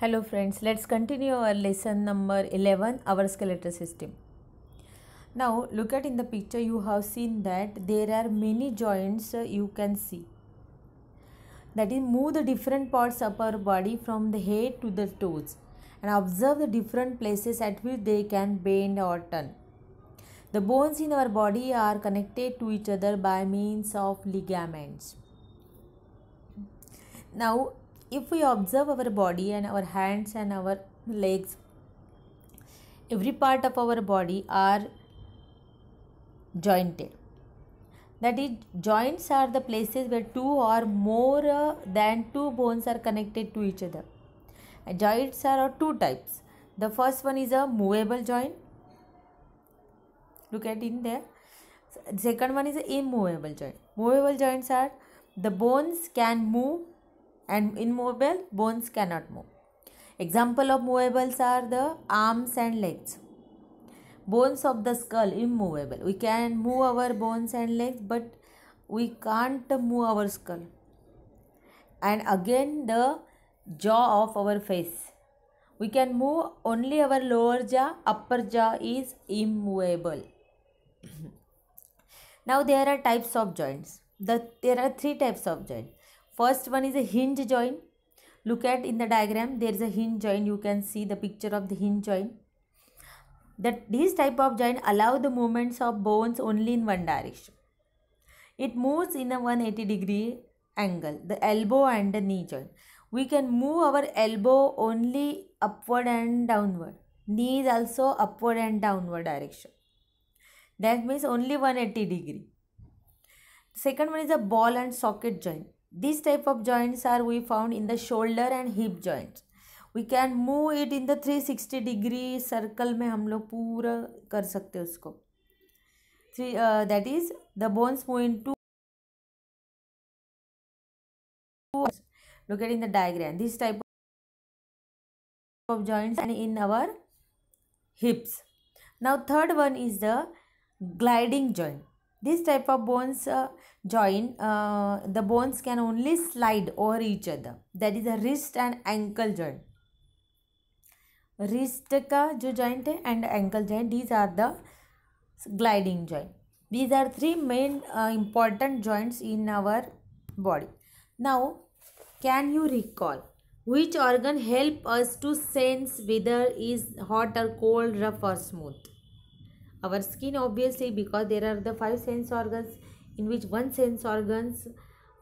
Hello friends, let's continue our lesson number 11, our skeletal system. Now look at in the picture you have seen that there are many joints uh, you can see. That is move the different parts of our body from the head to the toes and observe the different places at which they can bend or turn. The bones in our body are connected to each other by means of ligaments. Now if we observe our body and our hands and our legs every part of our body are jointed that is joints are the places where two or more uh, than two bones are connected to each other and joints are of two types the first one is a movable joint look at in there second one is a immovable joint movable joints are the bones can move and immobile bones cannot move. Example of movables are the arms and legs. Bones of the skull immovable. We can move our bones and legs but we can't move our skull. And again the jaw of our face. We can move only our lower jaw, upper jaw is immovable. now there are types of joints. The, there are three types of joints first one is a hinge joint look at in the diagram there is a hinge joint you can see the picture of the hinge joint that these type of joint allow the movements of bones only in one direction it moves in a 180 degree angle the elbow and the knee joint we can move our elbow only upward and downward knee is also upward and downward direction that means only 180 degree second one is a ball and socket joint This type of joints are we found in the shoulder and hip joints. we can move it in the 360 degree circle mein hum log pura kar sakte usko three uh, that is the bones move in two look at in the diagram this type of joints and in our hips now third one is the gliding joint this type of bones uh, join uh, the bones can only slide over each other that is the wrist and ankle joint wrist ka jo joint hai and ankle joint these are the gliding joint these are three main uh, important joints in our body now can you recall which organ help us to sense whether is hot or cold rough or smooth our skin obviously because there are the five sense organs in which one sense organs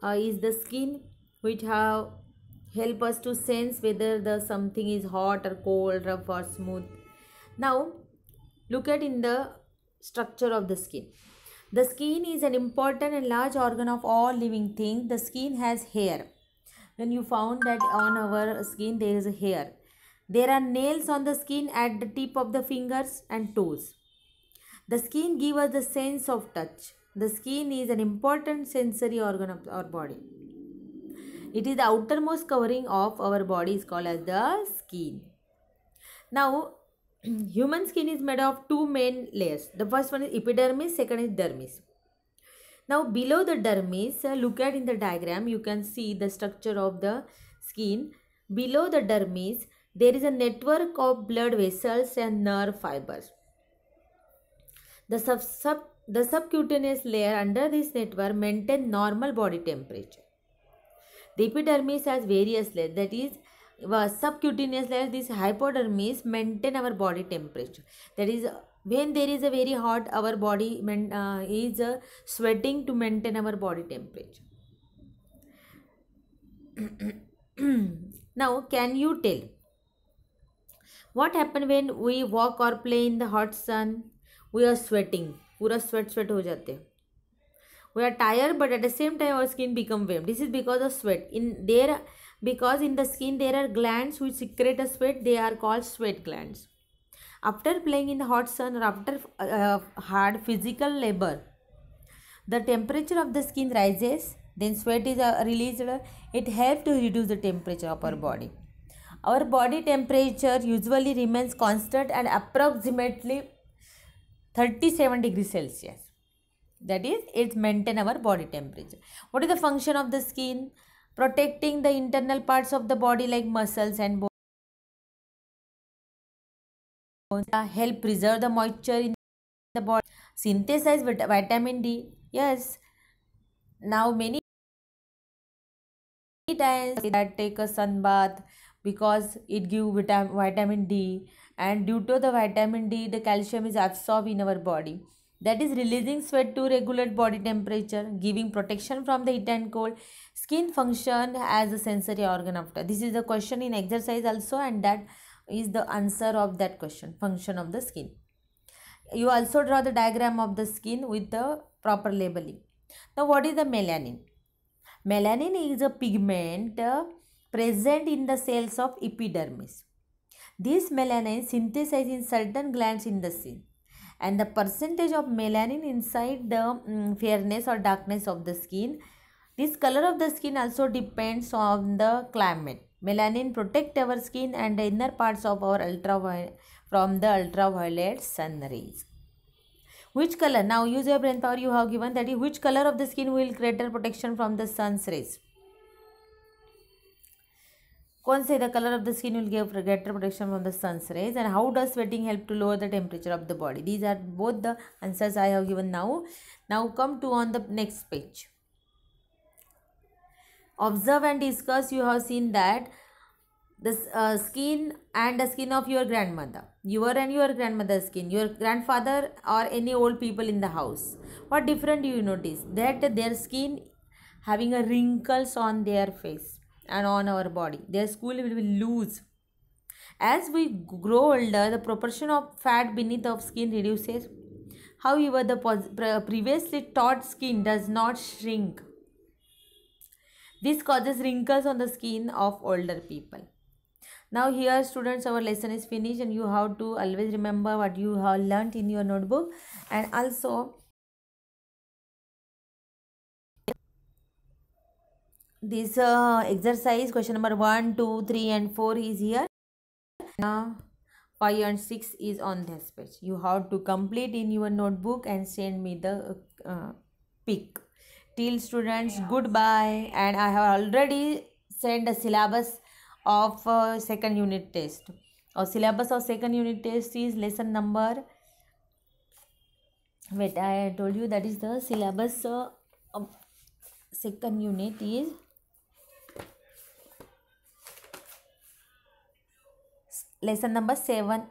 uh, is the skin which have help us to sense whether the something is hot or cold rough or smooth now look at in the structure of the skin the skin is an important and large organ of all living things the skin has hair when you found that on our skin there is a hair there are nails on the skin at the tip of the fingers and toes the skin gives us the sense of touch. The skin is an important sensory organ of our body. It is the outermost covering of our body is called as the skin. Now, human skin is made of two main layers. The first one is epidermis, second is dermis. Now, below the dermis, uh, look at in the diagram, you can see the structure of the skin. Below the dermis, there is a network of blood vessels and nerve fibers. The, sub, sub, the subcutaneous layer under this network maintain normal body temperature. The epidermis has various layers that is uh, subcutaneous layer this hypodermis maintain our body temperature that is when there is a very hot our body uh, is uh, sweating to maintain our body temperature now can you tell what happen when we walk or play in the hot sun we are sweating, पूरा sweat sweat हो जाते we are tired but at the same time our skin become warm this is because of sweat in there because in the skin there are glands which secrete a sweat they are called sweat glands after playing in the hot sun or after uh, hard physical labor the temperature of the skin rises then sweat is uh, released it helps to reduce the temperature of our body our body temperature usually remains constant and approximately 37 degree Celsius. That is, it maintain our body temperature. What is the function of the skin? Protecting the internal parts of the body like muscles and bones. Help preserve the moisture in the body. Synthesize vitamin D. Yes. Now many times that take a sun bath because it give vitamin D and due to the vitamin D the calcium is absorbed in our body that is releasing sweat to regulate body temperature giving protection from the heat and cold skin function as a sensory organ after this is the question in exercise also and that is the answer of that question function of the skin you also draw the diagram of the skin with the proper labeling now what is the melanin melanin is a pigment uh, present in the cells of epidermis this melanin synthesizes in certain glands in the skin and the percentage of melanin inside the um, fairness or darkness of the skin. This color of the skin also depends on the climate. Melanin protect our skin and the inner parts of our ultraviolet from the ultraviolet sun rays. Which color? Now use your brain power you have given that which color of the skin will greater protection from the sun's rays. Cone say the color of the skin will give greater protection from the sun's rays and how does sweating help to lower the temperature of the body. These are both the answers I have given now. Now come to on the next page. Observe and discuss you have seen that the uh, skin and the skin of your grandmother your and your grandmother's skin your grandfather or any old people in the house what different do you notice that their skin having a wrinkles on their face and on our body. Their school will be loose. As we grow older, the proportion of fat beneath our skin reduces. However, the previously taut skin does not shrink. This causes wrinkles on the skin of older people. Now here students our lesson is finished and you have to always remember what you have learnt in your notebook and also this uh, exercise question number 1 2 3 and 4 is here now 5 and 6 is on this page you have to complete in your notebook and send me the uh, uh pic till students goodbye and i have already sent the syllabus of uh, second unit test or syllabus of second unit test is lesson number wait i told you that is the syllabus uh, of second unit is lesson number 7